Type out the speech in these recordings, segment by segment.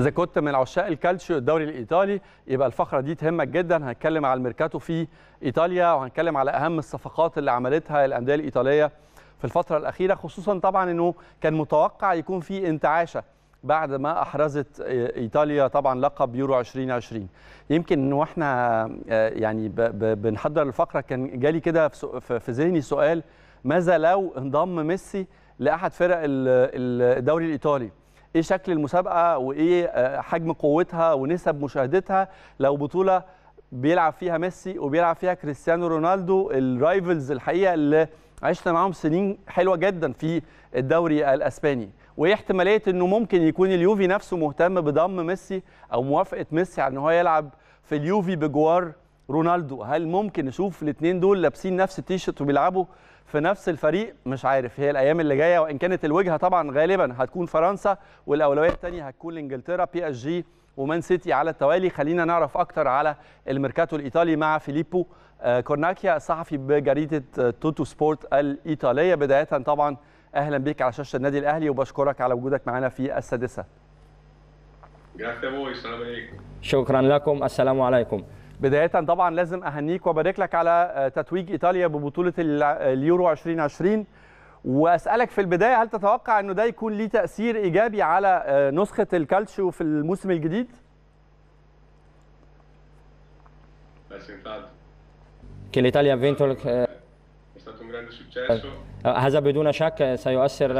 اذا كنت من عشاق الكالتشيو الدوري الايطالي يبقى الفقره دي تهمك جدا هنتكلم على الميركاتو في ايطاليا وهنتكلم على اهم الصفقات اللي عملتها الانديه الايطاليه في الفتره الاخيره خصوصا طبعا انه كان متوقع يكون في انتعاشه بعد ما احرزت ايطاليا طبعا لقب يورو 2020 يمكن واحنا آه، يعني بنحضر الفقره كان جالي كده في ذهني سؤال ماذا لو انضم ميسي لاحد فرق الدوري الايطالي ايه شكل المسابقه وايه آه، حجم قوتها ونسب مشاهدتها لو بطوله بيلعب فيها ميسي وبيلعب فيها كريستيانو رونالدو الرايفلز الحقيقه اللي عشنا معاهم سنين حلوه جدا في الدوري الاسباني وايه احتماليه انه ممكن يكون اليوفي نفسه مهتم بضم ميسي او موافقه ميسي على ان هو يلعب في اليوفي بجوار رونالدو هل ممكن نشوف الاثنين دول لابسين نفس التيشيرت وبيلعبوا في نفس الفريق مش عارف هي الايام اللي جايه وان كانت الوجهه طبعا غالبا هتكون فرنسا والاولويه الثانيه هتكون لانجلترا بي اس جي ومان سيتي على التوالي خلينا نعرف اكتر على الميركاتو الايطالي مع فيليبو آه، كورناكيا الصحفي بجريده آه، توتو سبورت الايطاليه بدايه طبعا اهلا بك على شاشه النادي الاهلي وبشكرك على وجودك معنا في السادسه شكرا لكم السلام عليكم بداية طبعا لازم أهنيك وأبارك لك على آه، تتويج إيطاليا ببطولة آه، اليورو 2020 وأسألك في البداية هل تتوقع أنه ده يكون ليه تأثير إيجابي على آه، نسخة الكالتشيو في الموسم الجديد؟ che l'Italia ha vinto هذا بدون شك سيؤثر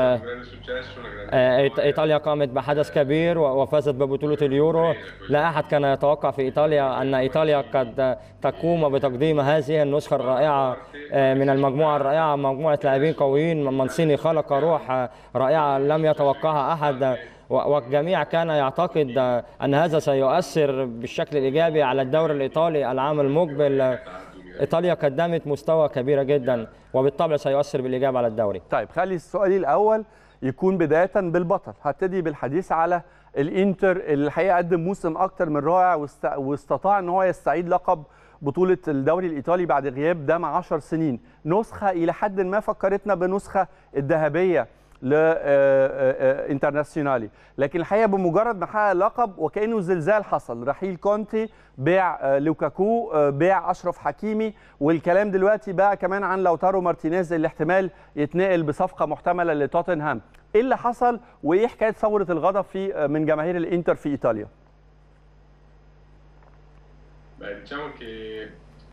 آه، إيطاليا قامت بحدث كبير وفازت ببطولة اليورو لا أحد كان يتوقع في إيطاليا أن إيطاليا قد تقوم بتقديم هذه النسخة الرائعة آه، من المجموعة الرائعة مجموعة لاعبين قويين مانسيني خلق روح آه، رائعة لم يتوقعها أحد والجميع كان يعتقد أن هذا سيؤثر بالشكل الإيجابي على الدوري الإيطالي العام المقبل ايطاليا قدمت مستوى كبيره جدا وبالطبع سيؤثر بالايجاب على الدوري طيب خلي السؤال الاول يكون بدايه بالبطل هبتدي بالحديث على الانتر اللي الحقيقه قدم موسم اكتر من رائع واستطاع ان هو يستعيد لقب بطوله الدوري الايطالي بعد غياب دام 10 سنين نسخه الى حد ما فكرتنا بنسخه الذهبيه لانترناسيونالي آه، آه، آه، لكن الحقيقه بمجرد ما حقق لقب وكانه زلزال حصل رحيل كونتي بيع لوكاكو بيع اشرف حكيمي والكلام دلوقتي بقى كمان عن لوتارو مارتينيز اللي احتمال يتنقل بصفقه محتمله لتوتنهام ايه اللي حصل وايه حكايه ثوره الغضب في من جماهير الانتر في ايطاليا Beh, diciamo che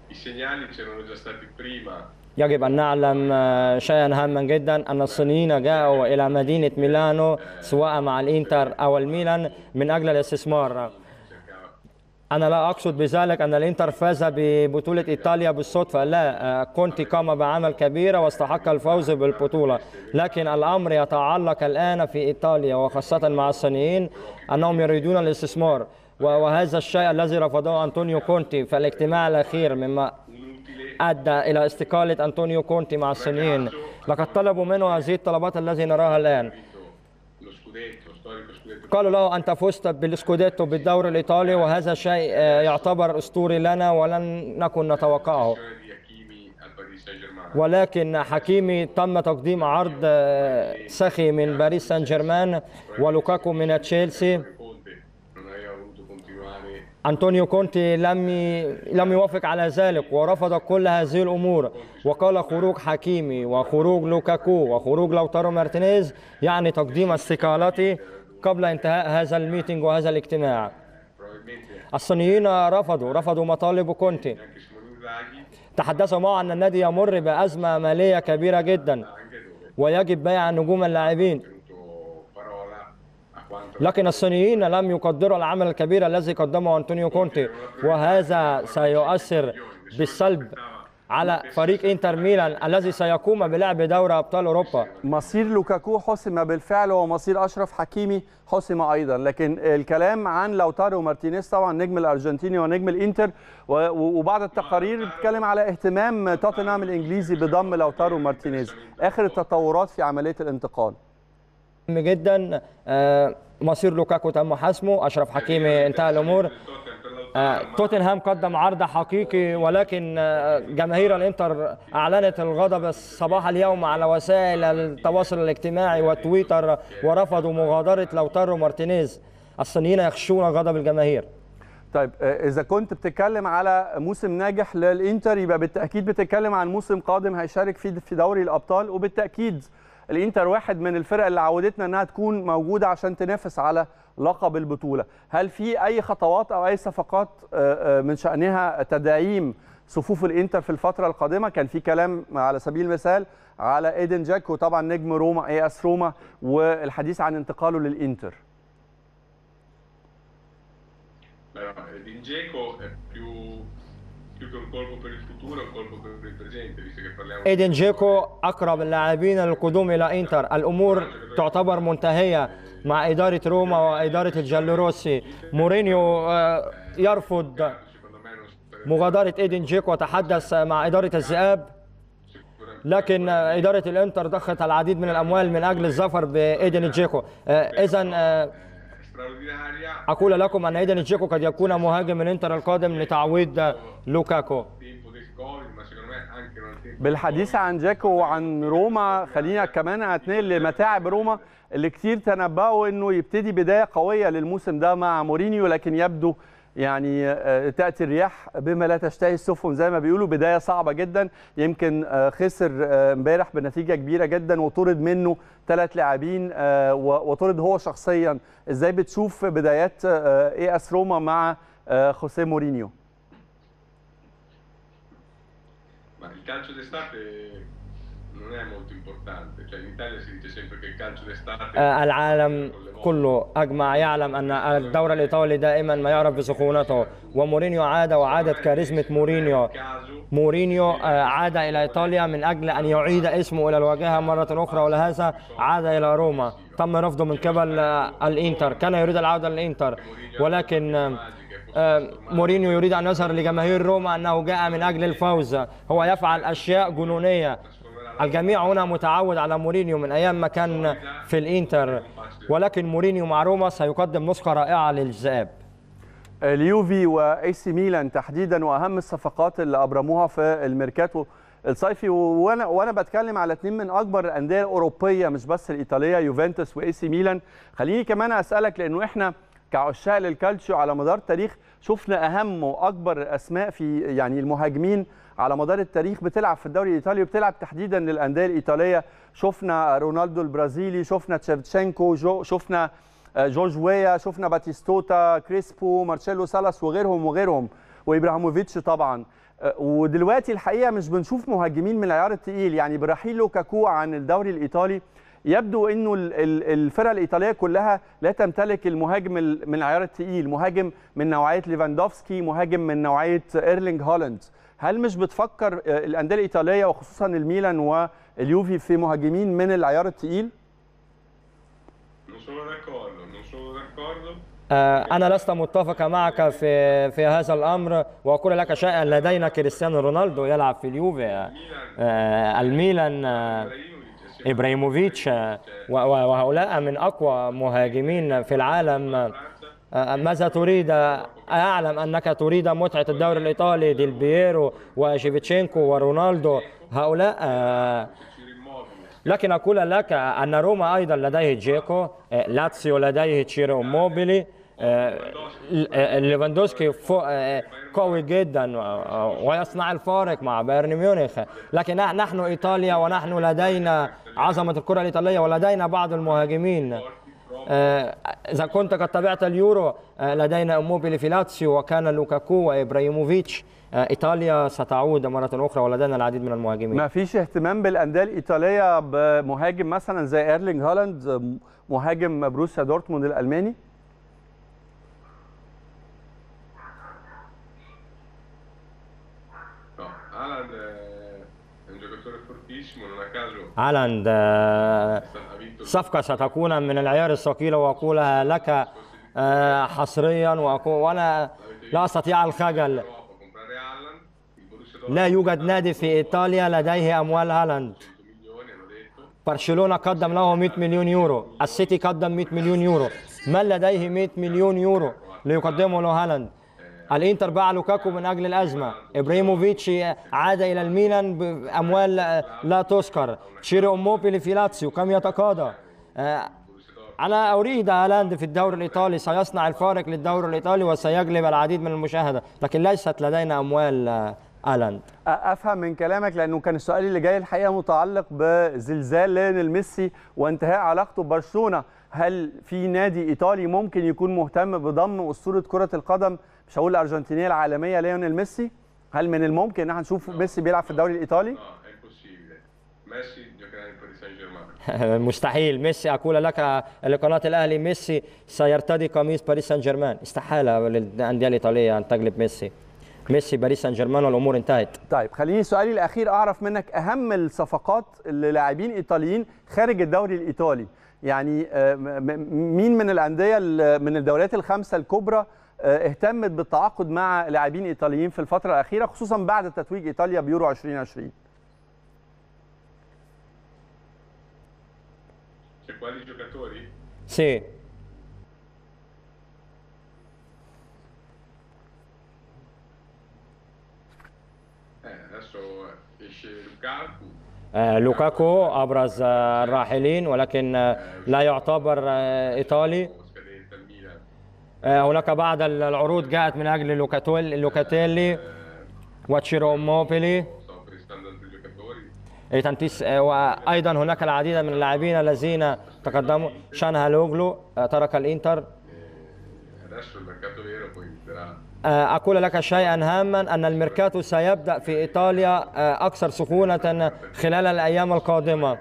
i segnali c'erano già stati prima يجب أن نعلم آه، شيئا هاما جدا أن الصينيين جاءوا إلى مدينة ميلانو سواء مع الإنتر أو الميلان من أجل الاستثمار أنا لا أقصد بذلك أن الإنتر فاز ببطولة إيطاليا بالصدفة لا آه، كونتي قام بعمل كبير واستحق الفوز بالبطولة لكن الأمر يتعلق الآن في إيطاليا وخاصة مع الصينيين أنهم يريدون الاستثمار وهذا الشيء الذي رفضه أنطونيو كونتي في الاجتماع الأخير مما أدى إلى استقالة أنطونيو كونتي مع الصينيين لقد طلبوا منه هذه الطلبات التي نراها الآن قالوا له أنت فزت بالسكوديتو بالدوري الإيطالي وهذا شيء آه، يعتبر أسطوري لنا ولن نكن نتوقعه ولكن حكيمي تم تقديم عرض آه، سخي من باريس سان جيرمان ولوكاكو من تشيلسي أنطونيو كونتي لم لم يوافق على ذلك ورفض كل هذه الأمور وقال خروج حكيمي وخروج لوكاكو وخروج لوتارو مارتينيز يعني تقديم استقالتي قبل انتهاء هذا الميتنج وهذا الاجتماع الصينيين رفضوا رفضوا مطالب كونتي تحدثوا معه أن النادي يمر بأزمة مالية كبيرة جدا ويجب بيع نجوم اللاعبين لكن الصينيين لم يقدروا العمل الكبير الذي قدمه أنطونيو كونتي وهذا سيؤثر بالسلب على فريق انتر ميلان الذي سيقوم بلعب دوري ابطال اوروبا مصير لوكاكو حسم بالفعل ومصير اشرف حكيمي حسم ايضا لكن الكلام عن لوتارو مارتينيز طبعا نجم الارجنتيني ونجم الانتر وبعض التقارير بتتكلم على اهتمام توتنهام الانجليزي بضم لوتارو مارتينيز اخر التطورات في عمليه الانتقال مهم جدا آه مصير لوكاكو تم حسمه اشرف حكيمي أيوة، أيوة. انتهى الامور أيوة، آه، توتنهام قدم عرض حقيقي ولكن آه، جماهير الانتر اعلنت الغضب صباح اليوم على وسائل التواصل الاجتماعي وتويتر ورفضوا مغادره لوتارو مارتينيز الصينيين يخشون غضب الجماهير طيب آه، اذا كنت بتتكلم على موسم ناجح للانتر يبقى بالتاكيد بتتكلم عن موسم قادم هيشارك فيه في دوري الابطال وبالتاكيد الانتر واحد من الفرق اللي عودتنا انها تكون موجوده عشان تنافس على لقب البطوله هل في اي خطوات او اي صفقات آه، آه، من شانها تدعيم صفوف الانتر في الفتره القادمه كان في كلام على سبيل المثال على ايدن جاك وطبعا نجم روما اي اس روما والحديث عن انتقاله للانتر Allora, Edin è più più che un colpo per il futuro, un colpo per il presente, visto che parliamo ايدن جيكو اقرب اللاعبين للقدوم الى انتر، الامور تعتبر منتهيه مع اداره روما واداره الجالوروسي، مورينيو يرفض مغادره ايدن جيكو وتحدث مع اداره الذئاب لكن اداره الانتر ضخت العديد من الاموال من اجل الظفر بايدن جيكو، اذا أقول لكم أن إيدن تشيكو قد يكون مهاجم الإنتر القادم لتعويض لوكاكو بالحديث عن جاكو وعن روما خلينا كمان اتنقل لمتاعب روما اللي كتير تنبأوا انه يبتدي بدايه قويه للموسم ده مع مورينيو لكن يبدو يعني آه، تاتي الرياح بما لا تشتهي السفن زي ما بيقولوا بدايه صعبه جدا يمكن آه، خسر آه، امبارح بنتيجه كبيره جدا وطرد منه ثلاث لاعبين وطرد هو شخصيا ازاي بتشوف بدايات اي اس روما مع خوسيه مورينيو non è molto importante cioè in Italia si dice sempre che il calcio d'estate العالم كله أجمع يعلم أن الدوري الإيطالي دائما ما يعرف بسخونته ومورينيو عاد وعادت كاريزمة مورينيو مورينيو عاد إلى إيطاليا من أجل أن يعيد اسمه إلى الواجهة مرة أخرى ولهذا عاد إلى روما تم رفضه من قبل الإنتر كان يريد العودة للإنتر ولكن مورينيو يريد أن يظهر لجماهير روما أنه جاء من أجل الفوز هو يفعل أشياء جنونية الجميع هنا متعود على مورينيو من أيام ما كان في الإنتر ولكن مورينيو مع روما سيقدم نسخة رائعة للذئاب اليوفي واي سي ميلان تحديدا واهم الصفقات اللي ابرموها في الميركاتو الصيفي وانا وانا بتكلم على اثنين من اكبر الانديه الاوروبيه مش بس الايطاليه يوفنتوس واي سي ميلان خليني كمان اسالك لانه احنا كعشاق للكالتشيو على مدار التاريخ شفنا اهم واكبر الاسماء في يعني المهاجمين على مدار التاريخ بتلعب في الدوري الايطالي وبتلعب تحديدا للانديه الايطاليه شفنا رونالدو البرازيلي شفنا تشيفتشينكو جو شفنا آه، جورج ويا شفنا باتيستوتا كريسبو مارشيلو سالاس وغيرهم وغيرهم وابراهيموفيتش طبعا آه، ودلوقتي الحقيقه مش بنشوف مهاجمين من العيار الثقيل يعني برحيل لوكاكو عن الدوري الايطالي يبدو انه الفرق الايطاليه كلها لا تمتلك المهاجم من العيار الثقيل مهاجم من نوعيه ليفاندوفسكي مهاجم من نوعيه ايرلينج هولاند هل مش بتفكر آه، الانديه الايطاليه وخصوصا الميلان واليوفي في مهاجمين من العيار الثقيل آه، أنا لست متفق معك في في هذا الأمر وأقول لك شيئا لدينا كريستيانو رونالدو يلعب في اليوفي آه، الميلان إبراهيموفيتش وهؤلاء من أقوى مهاجمين في العالم آه، ماذا تريد أعلم أنك تريد متعة الدوري الإيطالي ديل بييرو وشيفيتشينكو ورونالدو هؤلاء آه، لكن أقول لك أن روما أيضا لديه جيكو آه، لاتسيو لديه تشيرو موبيلي آه، آه، ليفاندوسكي آه، قوي جدا ويصنع الفارق مع بايرن ميونخ لكن نحن ايطاليا ونحن لدينا عظمه الكره الايطاليه ولدينا بعض المهاجمين اذا كنت قد تابعت اليورو لدينا اموبيلي في لاتسيو وكان لوكاكو وابراهيموفيتش ايطاليا ستعود مره اخرى ولدينا العديد من المهاجمين ما فيش اهتمام بالانديه الايطاليه بمهاجم مثلا زي ايرلينج هالاند مهاجم بروسيا دورتموند الالماني هالاند آه، صفقة ستكون من العيار الثقيلة وأقولها لك آه، حصريا وأنا لا أستطيع الخجل لا يوجد نادي في إيطاليا لديه أموال هالاند برشلونة قدم له 100 مليون يورو السيتي قدم 100 مليون يورو من لديه 100 مليون يورو ليقدمه له هالاند الانتر باع لوكاكو من اجل الازمه ابراهيموفيتش عاد الى الميلان باموال لا تذكر تشيري اوموبيلي في لاتسيو كم يتقاضى آه، أنا أريد هالاند في الدوري الإيطالي سيصنع الفارق للدوري الإيطالي وسيجلب العديد من المشاهدة لكن ليست لدينا أموال آه، هالاند افهم من كلامك لانه كان السؤال اللي جاي الحقيقه متعلق بزلزال ليونيل ميسي وانتهاء علاقته ببرشلونه هل في نادي ايطالي ممكن يكون مهتم بضم اسطوره كره القدم مش هقول الارجنتينيه العالميه ليونيل ميسي هل من الممكن ان احنا نشوف ميسي بيلعب في الدوري الايطالي مستحيل ميسي اقول لك لقناه الاهلي ميسي سيرتدي قميص باريس سان جيرمان استحاله للانديه الايطاليه ان تقلب ميسي ميسي باريس سان جيرمان والامور انتهت طيب خليني سؤالي الاخير اعرف منك اهم الصفقات للاعبين ايطاليين خارج الدوري الايطالي يعني آه، مين من الانديه من الدوريات الخمسه الكبرى آه، اهتمت بالتعاقد مع لاعبين ايطاليين في الفتره الاخيره خصوصا بعد تتويج ايطاليا بيورو 2020 Sì. Eh, adesso esce Lukaku آه، لوكاكو ابرز آه، الراحلين ولكن آه، لا يعتبر ايطالي هناك بعض العروض جاءت من اجل لوكاتيلي واتشيرو موبيلي إيه، وايضا هناك العديد من اللاعبين الذين تقدموا شان هالوغلو ترك الانتر آه، أقول لك شيئا هاما أن الميركاتو سيبدأ في إيطاليا آه، أكثر سخونة خلال الأيام القادمة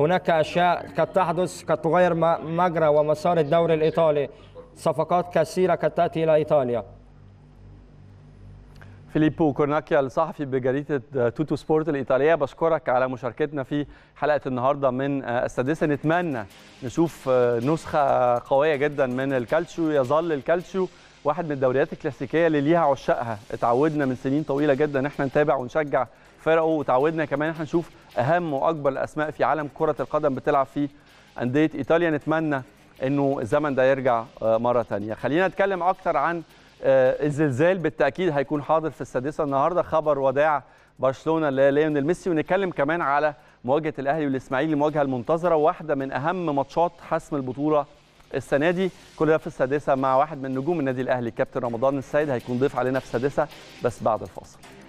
هناك أشياء قد تحدث قد تغير مجرى ومسار الدوري الإيطالي صفقات كثيرة قد تأتي إلى إيطاليا فيليبو كورناكيا الصحفي بجريدة آه، توتو سبورت الإيطالية بشكرك على مشاركتنا في حلقة النهاردة من السادسة نتمنى نشوف نسخة قوية جدا من الكالتشيو يظل الكالتشيو واحد من الدوريات الكلاسيكيه اللي ليها عشاقها اتعودنا من سنين طويله جدا ان احنا نتابع ونشجع فرقه وتعودنا كمان احنا نشوف اهم واكبر الاسماء في عالم كره القدم بتلعب في انديه ايطاليا نتمنى انه الزمن ده يرجع آه، مره ثانيه خلينا نتكلم اكتر عن آه، الزلزال بالتاكيد هيكون حاضر في السادسه النهارده خبر وداع برشلونه لليونيل ميسي ونتكلم كمان على مواجهه الاهلي والاسماعيلي المواجهه المنتظره واحده من اهم ماتشات حسم البطوله السنه دي كل ده في السادسه مع واحد من نجوم النادي الاهلي كابتن رمضان السيد هيكون ضيف علينا في السادسه بس بعد الفاصل